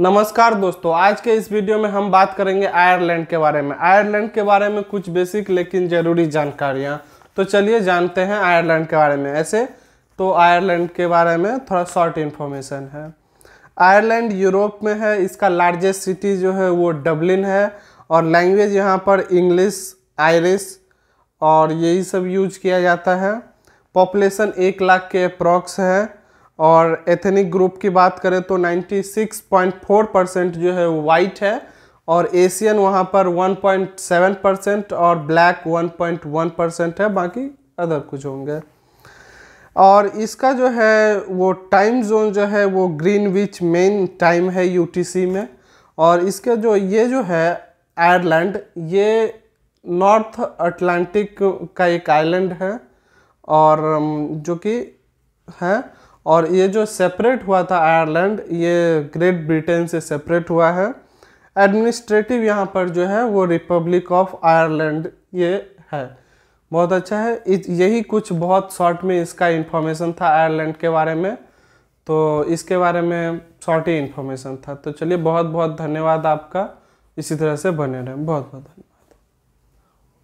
नमस्कार दोस्तों आज के इस वीडियो में हम बात करेंगे आयरलैंड के बारे में आयरलैंड के बारे में कुछ बेसिक लेकिन ज़रूरी जानकारियाँ तो चलिए जानते हैं आयरलैंड के बारे में ऐसे तो आयरलैंड के बारे में थोड़ा शॉर्ट इन्फॉर्मेशन है आयरलैंड यूरोप में है इसका लार्जेस्ट सिटी जो है वो डबलिन है और लैंग्वेज यहाँ पर इंग्लिश आयरिस और यही सब यूज किया जाता है पॉपुलेशन एक लाख के अप्रॉक्स है और एथेनिक ग्रुप की बात करें तो 96.4 परसेंट जो है वाइट है और एशियन वहाँ पर 1.7 परसेंट और ब्लैक 1.1 परसेंट है बाकी अदर कुछ होंगे और इसका जो है वो टाइम जोन जो है वो ग्रीन विच मेन टाइम है यूटीसी में और इसके जो ये जो है आयरलैंड ये नॉर्थ अटलांटिक का एक आइलैंड है और um, जो कि है और ये जो सेपरेट हुआ था आयरलैंड ये ग्रेट ब्रिटेन से सेपरेट हुआ है एडमिनिस्ट्रेटिव यहाँ पर जो है वो रिपब्लिक ऑफ आयरलैंड ये है बहुत अच्छा है यही कुछ बहुत शॉर्ट में इसका इन्फॉर्मेशन था आयरलैंड के बारे में तो इसके बारे में शॉर्ट ही इन्फॉर्मेशन था तो चलिए बहुत बहुत धन्यवाद आपका इसी तरह से बने रहें बहुत बहुत धन्यवाद